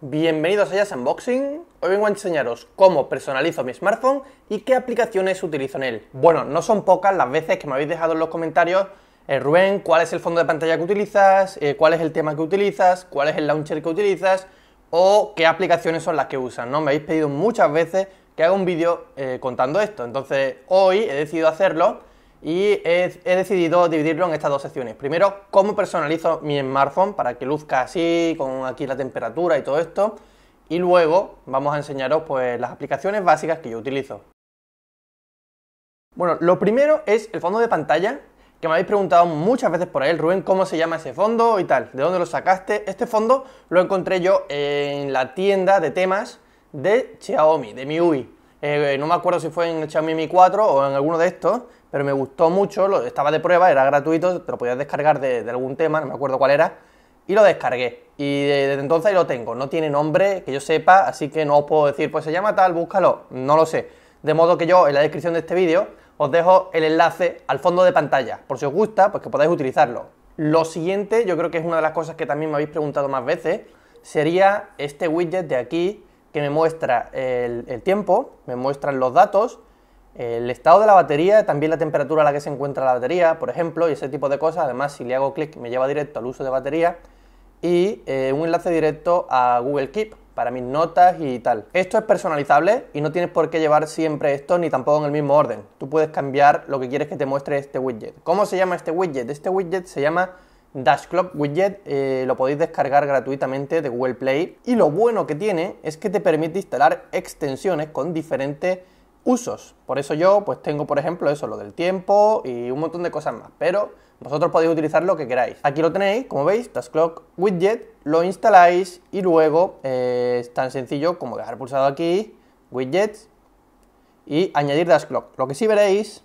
Bienvenidos a Jazz Unboxing. Hoy vengo a enseñaros cómo personalizo mi smartphone y qué aplicaciones utilizo en él. Bueno, no son pocas las veces que me habéis dejado en los comentarios, eh, Rubén, cuál es el fondo de pantalla que utilizas, eh, cuál es el tema que utilizas, cuál es el launcher que utilizas o qué aplicaciones son las que usas, ¿no? Me habéis pedido muchas veces que haga un vídeo eh, contando esto. Entonces, hoy he decidido hacerlo y he, decidido dividirlo en estas dos secciones. Primero, cómo personalizo mi smartphone para que luzca así, con aquí la temperatura y todo esto. Y luego vamos a enseñaros pues, las aplicaciones básicas que yo utilizo. Bueno, lo primero es el fondo de pantalla, que me habéis preguntado muchas veces por él, Rubén, cómo se llama ese fondo y tal, de dónde lo sacaste. Este fondo lo encontré yo en la tienda de temas de Xiaomi, de MIUI. Eh, no me acuerdo si fue en el Xiaomi Mi 4 o en alguno de estos, pero me gustó mucho, lo, estaba de prueba, era gratuito, te lo podías descargar de, algún tema, no me acuerdo cuál era, y lo descargué. Y desde entonces ahí lo tengo, no tiene nombre que yo sepa, así que no os puedo decir, pues se llama tal, búscalo, no lo sé. De modo que yo en la descripción de este vídeo os dejo el enlace al fondo de pantalla, por si os gusta, pues que podáis utilizarlo. Lo siguiente, yo creo que es una de las cosas que también me habéis preguntado más veces, sería este widget de aquí, que me muestra el, tiempo, me muestran los datos, el estado de la batería, también la temperatura a la que se encuentra la batería, por ejemplo, y ese tipo de cosas. Además, si le hago clic me lleva directo al uso de batería y eh, un enlace directo a Google Keep para mis notas y tal. Esto es personalizable y no tienes por qué llevar siempre esto ni tampoco en el mismo orden. Tú puedes cambiar lo que quieres que te muestre este widget. ¿Cómo se llama este widget? Este widget se llama Dash Widget eh, lo podéis descargar gratuitamente de Google Play y lo bueno que tiene es que te permite instalar extensiones con diferentes usos. Por eso yo pues tengo por ejemplo eso, lo del tiempo y un montón de cosas más, pero vosotros podéis utilizar lo que queráis. Aquí lo tenéis, como veis, Dash Clock Widget, lo instaláis y luego eh, es tan sencillo como dejar pulsado aquí, Widget y añadir Dash Clock. Lo que sí veréis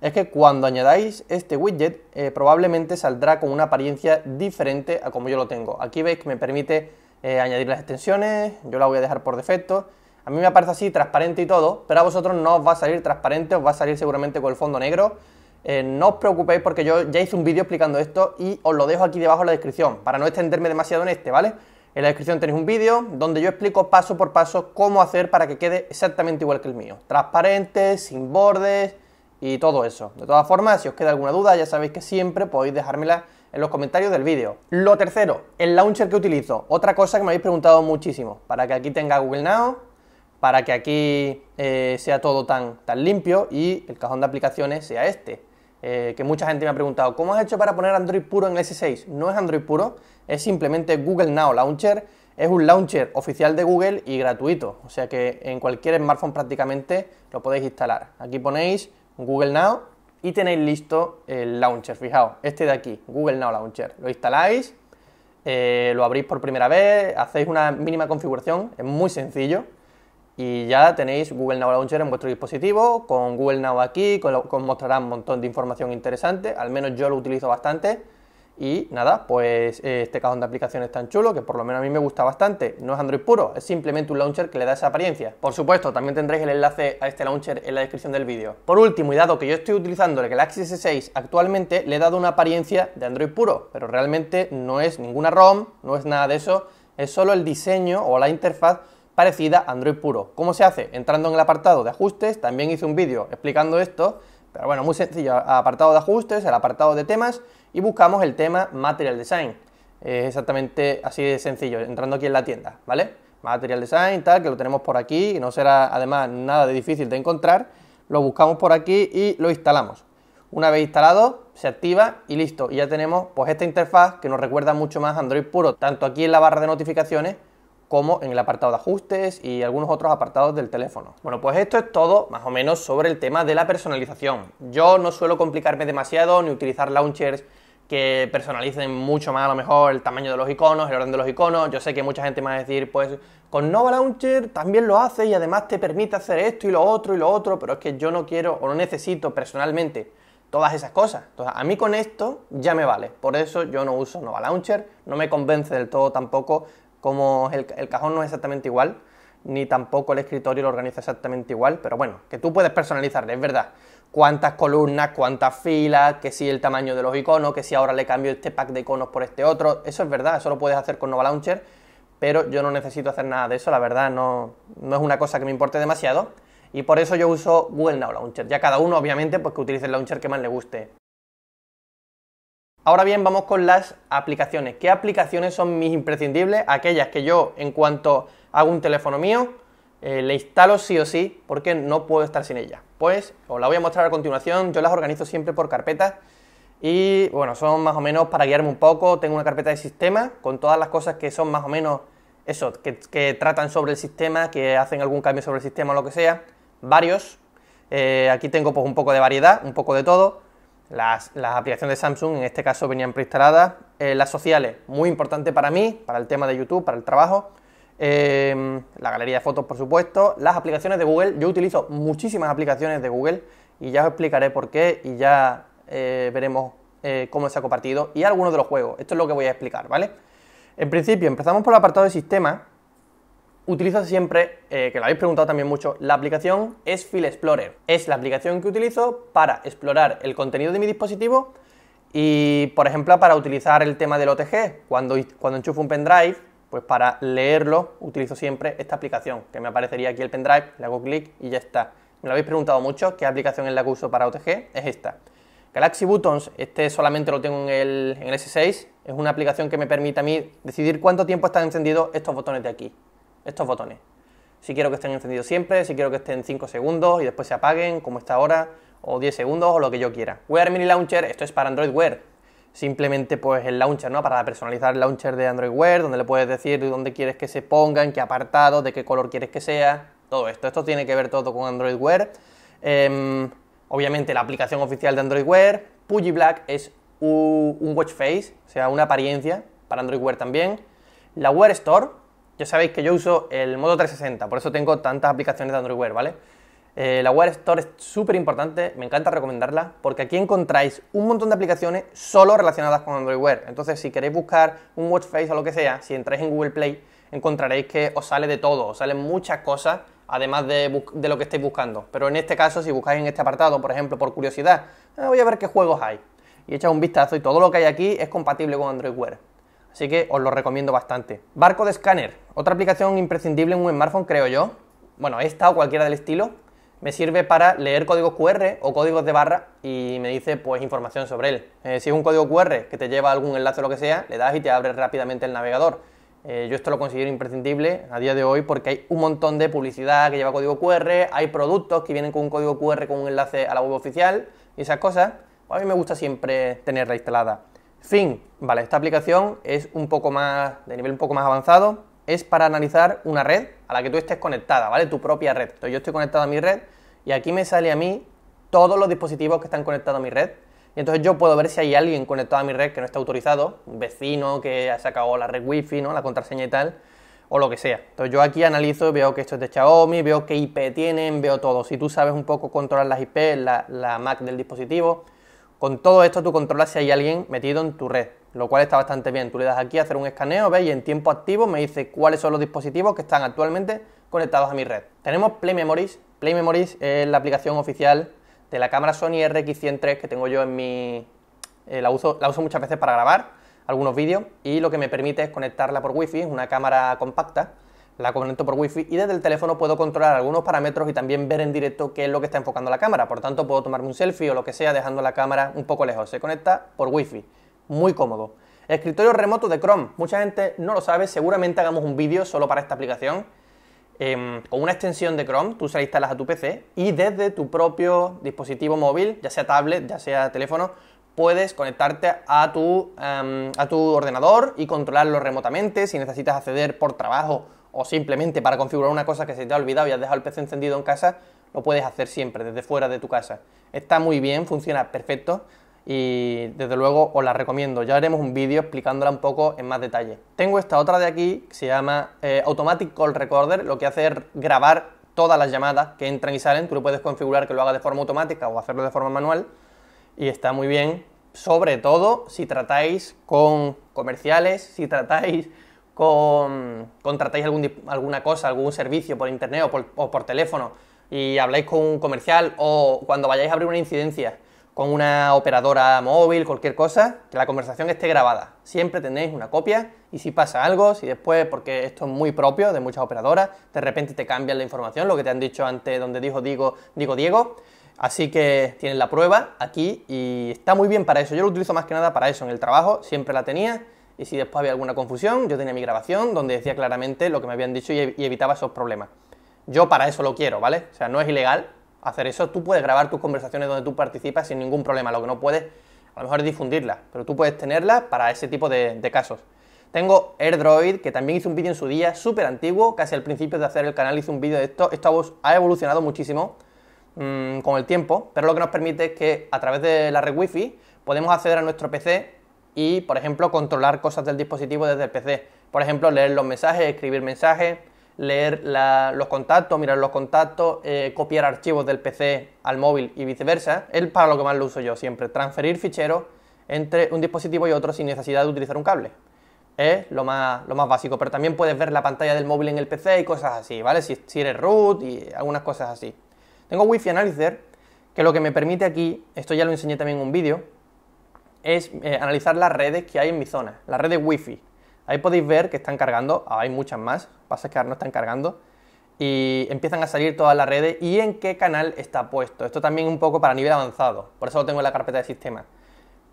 es que cuando añadáis este widget eh, probablemente saldrá con una apariencia diferente a como yo lo tengo. Aquí veis que me permite eh, añadir las extensiones, yo la voy a dejar por defecto. A mí me aparece así transparente y todo, pero a vosotros no os va a salir transparente, os va a salir seguramente con el fondo negro. Eh, no os preocupéis porque yo ya hice un vídeo explicando esto y os lo dejo aquí debajo en la descripción, para no extenderme demasiado en este, ¿vale? En la descripción tenéis un vídeo donde yo explico paso por paso cómo hacer para que quede exactamente igual que el mío. Transparente, sin bordes, y todo eso. De todas formas, si os queda alguna duda, ya sabéis que siempre podéis dejármela en los comentarios del vídeo. Lo tercero, el launcher que utilizo. Otra cosa que me habéis preguntado muchísimo, para que aquí tenga Google Now, para que aquí eh, sea todo tan, tan limpio y el cajón de aplicaciones sea este. Eh, que mucha gente me ha preguntado, ¿cómo has hecho para poner Android puro en el S6? No es Android puro, es simplemente Google Now Launcher. Es un launcher oficial de Google y gratuito, o sea que en cualquier smartphone prácticamente lo podéis instalar. Aquí ponéis Google Now y tenéis listo el launcher. Fijaos, este de aquí, Google Now Launcher. Lo instaláis, eh, lo abrís por primera vez, hacéis una mínima configuración, es muy sencillo. Y ya tenéis Google Now Launcher en vuestro dispositivo, con Google Now aquí, os mostrará un montón de información interesante, al menos yo lo utilizo bastante y nada, pues eh, este cajón de aplicaciones tan chulo que por lo menos a mí me gusta bastante. No es Android puro, es simplemente un launcher que le da esa apariencia. Por supuesto, también tendréis el enlace a este launcher en la descripción del vídeo. Por último, y dado que yo estoy utilizando el Galaxy S6 actualmente, le he dado una apariencia de Android puro, pero realmente no es ninguna ROM, no es nada de eso, es solo el diseño o la interfaz parecida a Android puro. ¿Cómo se hace? Entrando en el apartado de ajustes, también hice un vídeo explicando esto, pero bueno, muy sencillo, apartado de ajustes, el apartado de temas y buscamos el tema Material Design. Es exactamente así de sencillo, entrando aquí en la tienda, ¿vale? Material Design, tal, que lo tenemos por aquí, y no será además nada de difícil de encontrar. Lo buscamos por aquí y lo instalamos. Una vez instalado, se activa y listo. Y ya tenemos pues esta interfaz que nos recuerda mucho más Android puro, tanto aquí en la barra de notificaciones como en el apartado de ajustes y algunos otros apartados del teléfono. Bueno, pues esto es todo más o menos sobre el tema de la personalización. Yo no suelo complicarme demasiado ni utilizar launchers que personalicen mucho más a lo mejor el tamaño de los iconos, el orden de los iconos. Yo sé que mucha gente me va a decir, pues con Nova Launcher también lo hace y además te permite hacer esto y lo otro y lo otro, pero es que yo no quiero o no necesito personalmente todas esas cosas. Entonces, a mí con esto ya me vale. Por eso yo no uso Nova Launcher, no me convence del todo tampoco como el, cajón no es exactamente igual, ni tampoco el escritorio lo organiza exactamente igual, pero bueno, que tú puedes personalizarle, es verdad. Cuántas columnas, cuántas filas, que si el tamaño de los iconos, que si ahora le cambio este pack de iconos por este otro, eso es verdad, eso lo puedes hacer con Nova Launcher, pero yo no necesito hacer nada de eso, la verdad no, no es una cosa que me importe demasiado. Y por eso yo uso Google Now Launcher. Ya cada uno, obviamente, pues que utilice el launcher que más le guste. Ahora bien, vamos con las aplicaciones. ¿Qué aplicaciones son mis imprescindibles? Aquellas que yo, en cuanto hago un teléfono mío, eh, le instalo sí o sí, porque no puedo estar sin ellas. Pues os la voy a mostrar a continuación. Yo las organizo siempre por carpetas. Y bueno, son más o menos para guiarme un poco. Tengo una carpeta de sistema con todas las cosas que son más o menos eso, que, tratan sobre el sistema, que hacen algún cambio sobre el sistema o lo que sea. Varios. Eh, aquí tengo pues, un poco de variedad, un poco de todo. Las, aplicaciones de Samsung en este caso venían preinstaladas. Eh, las sociales, muy importante para mí, para el tema de YouTube, para el trabajo. Em, la galería de fotos, por supuesto. Las aplicaciones de Google. Yo utilizo muchísimas aplicaciones de Google y ya os explicaré por qué y ya eh, veremos eh, cómo se ha compartido y algunos de los juegos. Esto es lo que voy a explicar, ¿vale? En principio, empezamos por el apartado de sistema utilizo siempre, eh, que lo habéis preguntado también mucho, la aplicación es File Explorer. Es la aplicación que utilizo para explorar el contenido de mi dispositivo y, por ejemplo, para utilizar el tema del OTG. Cuando, cuando enchufo un pendrive, pues para leerlo utilizo siempre esta aplicación, que me aparecería aquí el pendrive, le hago clic y ya está. Me lo habéis preguntado mucho, qué aplicación es la que uso para OTG, es esta. Galaxy Buttons, este solamente lo tengo en en el S6, es una aplicación que me permite a mí decidir cuánto tiempo están encendidos estos botones de aquí estos botones. Si quiero que estén encendidos siempre, si quiero que estén 5 segundos y después se apaguen, como está ahora, o 10 segundos, o lo que yo quiera. Wear Mini Launcher, esto es para Android Wear. Simplemente pues el launcher, ¿no? Para personalizar el launcher de Android Wear, donde le puedes decir dónde quieres que se ponga, en qué apartado, de qué color quieres que sea, todo esto. Esto tiene que ver todo con Android Wear. Em, obviamente la aplicación oficial de Android Wear. Puji Black es un watch face, o sea, una apariencia para Android Wear también. La Wear Store, ya sabéis que yo uso el modo 360, por eso tengo tantas aplicaciones de Android Wear, ¿vale? Eh, la Wear Store es súper importante, me encanta recomendarla, porque aquí encontráis un montón de aplicaciones solo relacionadas con Android Wear. Entonces, si queréis buscar un watch face o lo que sea, si entráis en Google Play, encontraréis que os sale de todo, os salen muchas cosas, además de, lo que estáis buscando. Pero en este caso, si buscáis en este apartado, por ejemplo, por curiosidad, eh, voy a ver qué juegos hay. Y echad un vistazo y todo lo que hay aquí es compatible con Android Wear. Así que os lo recomiendo bastante. Barco de escáner, otra aplicación imprescindible en un smartphone, creo yo. Bueno, esta o cualquiera del estilo. Me sirve para leer códigos QR o códigos de barra y me dice pues información sobre él. Eh, si es un código QR que te lleva a algún enlace o lo que sea, le das y te abre rápidamente el navegador. Eh, yo esto lo considero imprescindible a día de hoy porque hay un montón de publicidad que lleva código QR, hay productos que vienen con un código QR con un enlace a la web oficial y esas cosas. Pues a mí me gusta siempre tenerla instalada. Fin, vale, esta aplicación es un poco más, de nivel un poco más avanzado, es para analizar una red a la que tú estés conectada, ¿vale? Tu propia red. Entonces yo estoy conectado a mi red y aquí me sale a mí todos los dispositivos que están conectados a mi red. Y entonces yo puedo ver si hay alguien conectado a mi red que no está autorizado, un vecino que ha sacado la red wifi, ¿no? La contraseña y tal, o lo que sea. Entonces yo aquí analizo, veo que esto es de Xiaomi, veo qué IP tienen, veo todo. Si tú sabes un poco controlar las IP, la MAC del dispositivo, con todo esto tú controlas si hay alguien metido en tu red, lo cual está bastante bien. Tú le das aquí a hacer un escaneo, ¿ves? Y en tiempo activo me dice cuáles son los dispositivos que están actualmente conectados a mi red. Tenemos Play Memories. Play Memories es la aplicación oficial de la cámara Sony RX103 que tengo yo en mi... Eh, la, uso, la uso muchas veces para grabar algunos vídeos y lo que me permite es conectarla por Wi-Fi, es una cámara compacta la conecto por Wifi y desde el teléfono puedo controlar algunos parámetros y también ver en directo qué es lo que está enfocando la cámara. Por tanto, puedo tomarme un selfie o lo que sea dejando la cámara un poco lejos. Se conecta por Wi-Fi. Muy cómodo. Escritorio remoto de Chrome. Mucha gente no lo sabe. Seguramente hagamos un vídeo solo para esta aplicación. con em, una extensión de Chrome, tú se la instalas a tu PC y desde tu propio dispositivo móvil, ya sea tablet, ya sea teléfono, puedes conectarte a tu, em, a tu ordenador y controlarlo remotamente. Si necesitas acceder por trabajo o simplemente para configurar una cosa que se te ha olvidado y has dejado el PC encendido en casa, lo puedes hacer siempre desde fuera de tu casa. Está muy bien, funciona perfecto y desde luego os la recomiendo. Ya haremos un vídeo explicándola un poco en más detalle. Tengo esta otra de aquí que se llama eh, Automatic Call Recorder, lo que hace es grabar todas las llamadas que entran y salen. Tú lo puedes configurar que lo haga de forma automática o hacerlo de forma manual y está muy bien, sobre todo si tratáis con comerciales, si tratáis con, contratáis alguna cosa, algún servicio por internet o por, teléfono y habláis con un comercial o cuando vayáis a abrir una incidencia con una operadora móvil, cualquier cosa, que la conversación esté grabada. Siempre tenéis una copia y si pasa algo, si después, porque esto es muy propio de muchas operadoras, de repente te cambian la información, lo que te han dicho antes donde dijo Diego, digo Diego, Así que tienen la prueba aquí y está muy bien para eso. Yo lo utilizo más que nada para eso. En el trabajo siempre la tenía y si después había alguna confusión, yo tenía mi grabación donde decía claramente lo que me habían dicho y, evitaba esos problemas. Yo para eso lo quiero, ¿vale? O sea, no es ilegal hacer eso, tú puedes grabar tus conversaciones donde tú participas sin ningún problema, lo que no puedes a lo mejor es difundirlas, pero tú puedes tenerlas para ese tipo de, casos. Tengo AirDroid, que también hice un vídeo en su día, súper antiguo, casi al principio de hacer el canal hice un vídeo de esto, esto ha evolucionado muchísimo mm, con el tiempo, pero lo que nos permite es que a través de la red Wi-Fi podemos acceder a nuestro PC y, por ejemplo, controlar cosas del dispositivo desde el PC. Por ejemplo, leer los mensajes, escribir mensajes, leer los contactos, mirar los contactos, eh, copiar archivos del PC al móvil y viceversa. Es para lo que más lo uso yo siempre, transferir ficheros entre un dispositivo y otro sin necesidad de utilizar un cable. Es lo más, básico, pero también puedes ver la pantalla del móvil en el PC y cosas así, ¿vale? Si, si eres root y algunas cosas así. Tengo Wi-Fi Analyzer, que lo que me permite aquí, esto ya lo enseñé también en un vídeo, es eh, analizar las redes que hay en mi zona, las redes wifi. Ahí podéis ver que están cargando, ah, hay muchas más, pasa que ahora no están cargando, y empiezan a salir todas las redes y en qué canal está puesto. Esto también un poco para nivel avanzado, por eso lo tengo en la carpeta de sistema.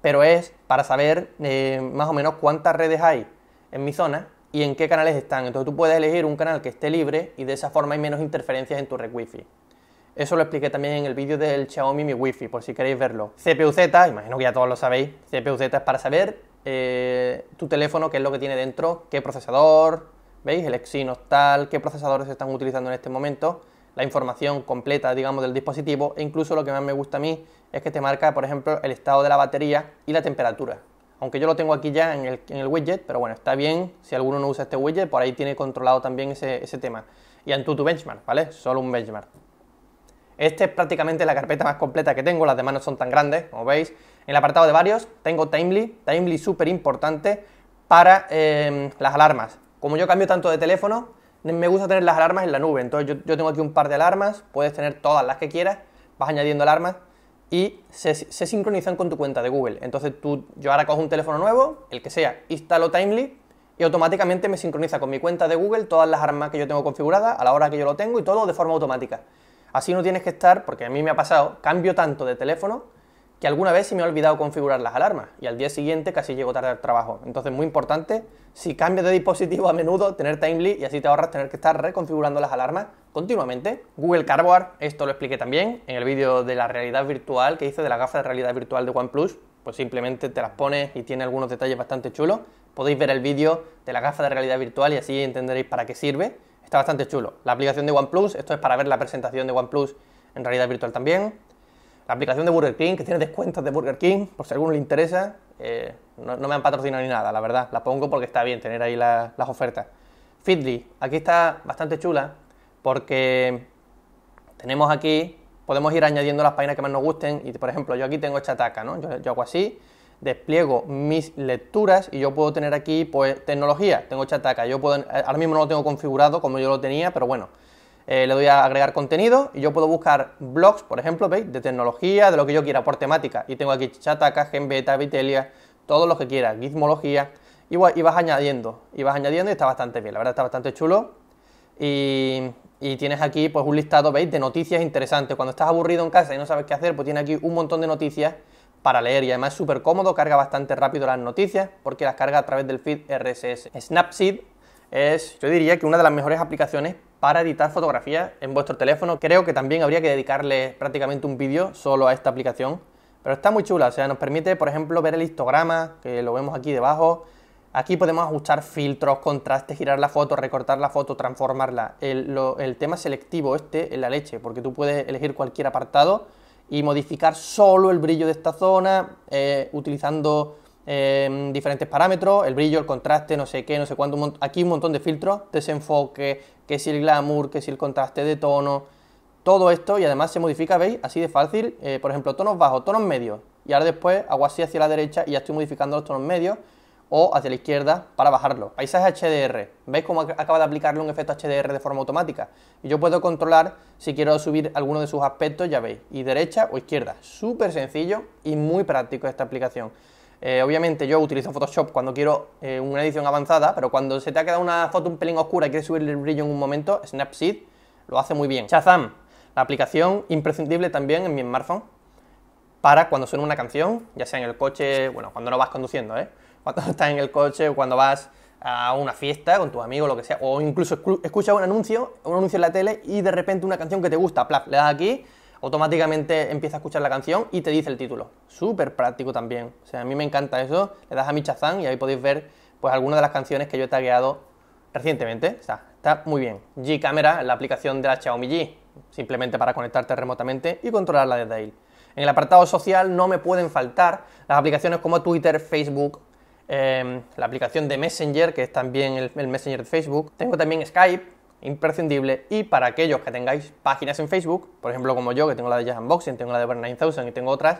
Pero es para saber eh, más o menos cuántas redes hay en mi zona y en qué canales están. Entonces tú puedes elegir un canal que esté libre y de esa forma hay menos interferencias en tu red wifi. Eso lo expliqué también en el vídeo del Xiaomi Mi Wi-Fi, por si queréis verlo. CPUZ, imagino que ya todos lo sabéis, CPUZ es para saber eh, tu teléfono, qué es lo que tiene dentro, qué procesador, ¿veis? El Exynos tal, qué procesadores están utilizando en este momento, la información completa, digamos, del dispositivo e incluso lo que más me gusta a mí es que te marca, por ejemplo, el estado de la batería y la temperatura. Aunque yo lo tengo aquí ya en el, widget, pero bueno, está bien si alguno no usa este widget, por ahí tiene controlado también ese, tema. Y Antutu Benchmark, ¿vale? Solo un benchmark. Esta es prácticamente la carpeta más completa que tengo, las demás no son tan grandes, como veis. En el apartado de varios tengo Timely, Timely súper importante para em, las alarmas. Como yo cambio tanto de teléfono, me gusta tener las alarmas en la nube. Entonces yo, tengo aquí un par de alarmas, puedes tener todas las que quieras, vas añadiendo alarmas y se, sincronizan con tu cuenta de Google. Entonces tú, yo ahora cojo un teléfono nuevo, el que sea, instalo Timely y automáticamente me sincroniza con mi cuenta de Google todas las alarmas que yo tengo configuradas a la hora que yo lo tengo y todo de forma automática. Así no tienes que estar, porque a mí me ha pasado, cambio tanto de teléfono que alguna vez se me ha olvidado configurar las alarmas y al día siguiente casi llego tarde al trabajo. Entonces, muy importante, si cambias de dispositivo a menudo, tener Timely y así te ahorras tener que estar reconfigurando las alarmas continuamente. Google Cardboard, esto lo expliqué también en el vídeo de la realidad virtual que hice de la gafa de realidad virtual de OnePlus, pues simplemente te las pones y tiene algunos detalles bastante chulos. Podéis ver el vídeo de la gafa de realidad virtual y así entenderéis para qué sirve Está bastante chulo. La aplicación de OnePlus, esto es para ver la presentación de OnePlus en realidad virtual también. La aplicación de Burger King, que tiene descuentos de Burger King, por si a alguno le interesa. Eh, no, me han patrocinado ni nada, la verdad. La pongo porque está bien tener ahí las ofertas. Fitly, aquí está bastante chula porque tenemos aquí, podemos ir añadiendo las páginas que más nos gusten. Y por ejemplo, yo aquí tengo esta ¿no? Yo, yo hago así despliego mis lecturas y yo puedo tener aquí pues tecnología, tengo chataca, yo puedo, eh, ahora mismo no lo tengo configurado como yo lo tenía, pero bueno, eh, le doy a agregar contenido y yo puedo buscar blogs, por ejemplo, ¿veis? De tecnología, de lo que yo quiera, por temática, y tengo aquí chataca, genbeta, vitelia, todo lo que quiera, gizmología, y, y vas añadiendo, y vas añadiendo y está bastante bien, la verdad está bastante chulo. Y, tienes aquí pues un listado, ¿veis? De noticias interesantes. Cuando estás aburrido en casa y no sabes qué hacer, pues tiene aquí un montón de noticias para leer y además es súper cómodo, carga bastante rápido las noticias porque las carga a través del feed RSS. Snapseed es, yo diría que una de las mejores aplicaciones para editar fotografías en vuestro teléfono. Creo que también habría que dedicarle prácticamente un vídeo solo a esta aplicación, pero está muy chula, o sea, nos permite, por ejemplo, ver el histograma, que lo vemos aquí debajo. Aquí podemos ajustar filtros, contrastes, girar la foto, recortar la foto, transformarla. El, el tema selectivo este es la leche, porque tú puedes elegir cualquier apartado y modificar solo el brillo de esta zona eh, utilizando eh, diferentes parámetros, el brillo, el contraste, no sé qué, no sé cuánto. Aquí un montón de filtros, desenfoque, que si el glamour, que si el contraste de tono, todo esto y además se modifica, ¿veis? Así de fácil, eh, por ejemplo, tonos bajos, tonos medios. Y ahora después hago así hacia la derecha y ya estoy modificando los tonos medios o hacia la izquierda para bajarlo. Paisaje HDR. ¿Veis cómo acaba de aplicarle un efecto HDR de forma automática? Y yo puedo controlar si quiero subir alguno de sus aspectos, ya veis, y derecha o izquierda. Súper sencillo y muy práctico esta aplicación. Eh, obviamente yo utilizo Photoshop cuando quiero eh, una edición avanzada, pero cuando se te ha quedado una foto un pelín oscura y quieres subirle el brillo en un momento, Snapseed lo hace muy bien. Chazam la aplicación imprescindible también en mi smartphone para cuando suena una canción, ya sea en el coche, bueno, cuando no vas conduciendo, ¿eh? cuando estás en el coche, cuando vas a una fiesta con tus amigos, lo que sea, o incluso escuchas un anuncio, un anuncio en la tele y de repente una canción que te gusta, le das aquí, automáticamente empieza a escuchar la canción y te dice el título. Súper práctico también. O sea, a mí me encanta eso. Le das a mi chazán y ahí podéis ver pues algunas de las canciones que yo he tagueado recientemente. O sea, está muy bien. G Camera, la aplicación de la Xiaomi G, simplemente para conectarte remotamente y controlarla desde ahí. En el apartado social no me pueden faltar las aplicaciones como Twitter, Facebook, Em, la aplicación de Messenger, que es también el, Messenger de Facebook. Tengo también Skype, imprescindible, y para aquellos que tengáis páginas en Facebook, por ejemplo como yo, que tengo la de Jazz Unboxing, tengo la de Burn 9000 y tengo otras,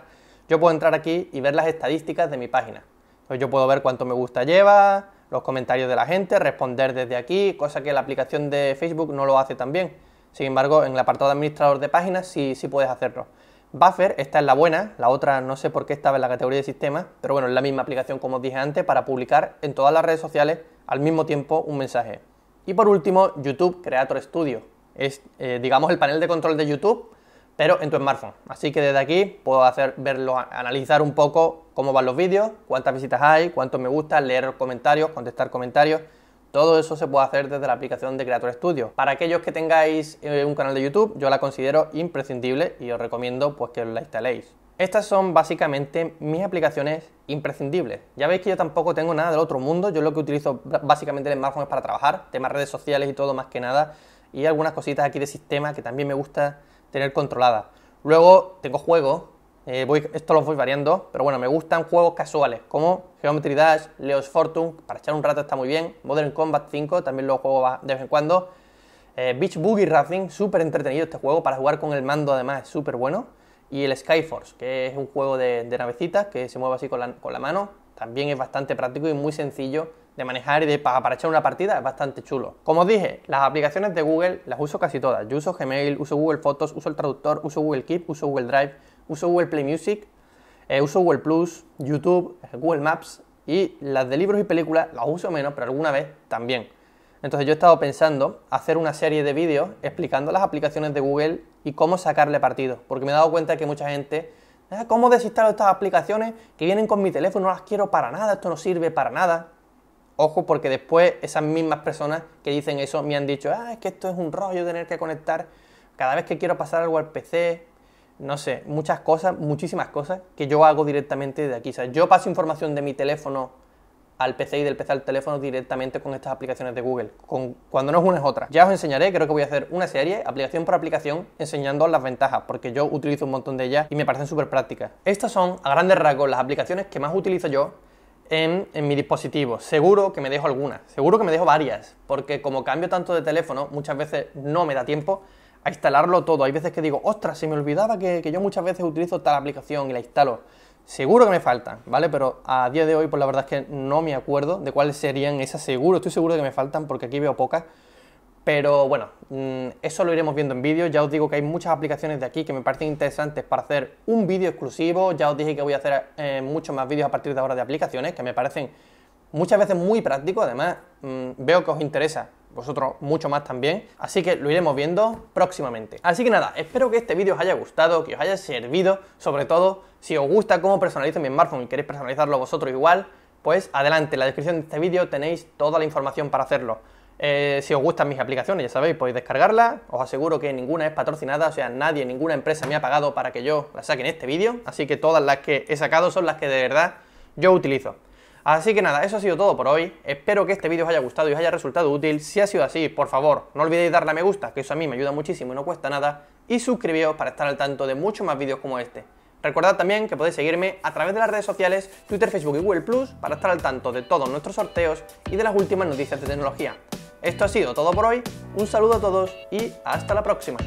yo puedo entrar aquí y ver las estadísticas de mi página. Entonces yo puedo ver cuánto me gusta lleva, los comentarios de la gente, responder desde aquí, cosa que la aplicación de Facebook no lo hace tan bien. Sin embargo, en el apartado de administrador de páginas sí, sí puedes hacerlo. Buffer, esta es la buena, la otra no sé por qué estaba en la categoría de sistemas, pero bueno, es la misma aplicación como os dije antes para publicar en todas las redes sociales al mismo tiempo un mensaje. Y por último, YouTube Creator Studio. Es, eh, digamos, el panel de control de YouTube, pero en tu smartphone. Así que desde aquí puedo hacer, verlo, analizar un poco cómo van los vídeos, cuántas visitas hay, cuántos me gustan, leer comentarios, contestar comentarios todo eso se puede hacer desde la aplicación de Creator Studio. Para aquellos que tengáis eh, un canal de YouTube, yo la considero imprescindible y os recomiendo pues que la instaléis. Estas son básicamente mis aplicaciones imprescindibles. Ya veis que yo tampoco tengo nada del otro mundo, yo lo que utilizo básicamente el smartphone es para trabajar, temas redes sociales y todo más que nada, y algunas cositas aquí de sistema que también me gusta tener controladas. Luego tengo juegos, eh, esto lo voy variando, pero bueno, me gustan juegos casuales como Geometry Dash, Leos Fortune, para echar un rato está muy bien, Modern Combat 5, también lo juego de vez en cuando, eh, Beach Boogie Racing, súper entretenido este juego, para jugar con el mando además es súper bueno, y el Skyforce, que es un juego de, navecitas que se mueve así con la, mano, también es bastante práctico y muy sencillo de manejar y de, para, echar una partida es bastante chulo. Como os dije, las aplicaciones de Google las uso casi todas, yo uso Gmail, uso Google Fotos, uso el traductor, uso Google Keep, uso Google Drive, uso Google Play Music, eh, uso Google Plus, YouTube, Google Maps y las de libros y películas las uso menos, pero alguna vez también. Entonces yo he estado pensando hacer una serie de vídeos explicando las aplicaciones de Google y cómo sacarle partido, porque me he dado cuenta que mucha gente, ah, ¿cómo desinstalo estas aplicaciones que vienen con mi teléfono? No las quiero para nada, esto no sirve para nada. Ojo, porque después esas mismas personas que dicen eso me han dicho, ah, es que esto es un rollo tener que conectar cada vez que quiero pasar algo al PC, no sé, muchas cosas, muchísimas cosas que yo hago directamente de aquí. O sea, yo paso información de mi teléfono al PC y del PC al teléfono directamente con estas aplicaciones de Google, cuando no es una es otra. Ya os enseñaré, creo que voy a hacer una serie, aplicación por aplicación, enseñando las ventajas, porque yo utilizo un montón de ellas y me parecen súper prácticas. Estas son, a grandes rasgos, las aplicaciones que más utilizo yo en, en, mi dispositivo. Seguro que me dejo algunas, seguro que me dejo varias, porque como cambio tanto de teléfono, muchas veces no me da tiempo a instalarlo todo. Hay veces que digo, ostras, se me olvidaba que, yo muchas veces utilizo tal aplicación y la instalo. Seguro que me faltan, ¿vale? Pero a día de hoy, pues la verdad es que no me acuerdo de cuáles serían esas. Seguro, estoy seguro de que me faltan porque aquí veo pocas. Pero bueno, mm, eso lo iremos viendo en vídeo. Ya os digo que hay muchas aplicaciones de aquí que me parecen interesantes para hacer un vídeo exclusivo. Ya os dije que voy a hacer eh, muchos más vídeos a partir de ahora de aplicaciones que me parecen muchas veces muy prácticos. Además, mm, veo que os interesa vosotros mucho más también, así que lo iremos viendo próximamente. Así que nada, espero que este vídeo os haya gustado, que os haya servido, sobre todo si os gusta cómo personalizo mi smartphone y queréis personalizarlo vosotros igual, pues adelante, en la descripción de este vídeo tenéis toda la información para hacerlo. Eh, si os gustan mis aplicaciones, ya sabéis, podéis descargarlas. Os aseguro que ninguna es patrocinada, o sea, nadie, ninguna empresa me ha pagado para que yo la saque en este vídeo. Así que todas las que he sacado son las que de verdad yo utilizo. Así que nada, eso ha sido todo por hoy. Espero que este vídeo os haya gustado y os haya resultado útil. Si ha sido así, por favor, no olvidéis darle a me gusta, que eso a mí me ayuda muchísimo y no cuesta nada. Y suscribíos para estar al tanto de muchos más vídeos como este. Recordad también que podéis seguirme a través de las redes sociales, Twitter, Facebook y Google Plus para estar al tanto de todos nuestros sorteos y de las últimas noticias de tecnología. Esto ha sido todo por hoy, un saludo a todos y hasta la próxima.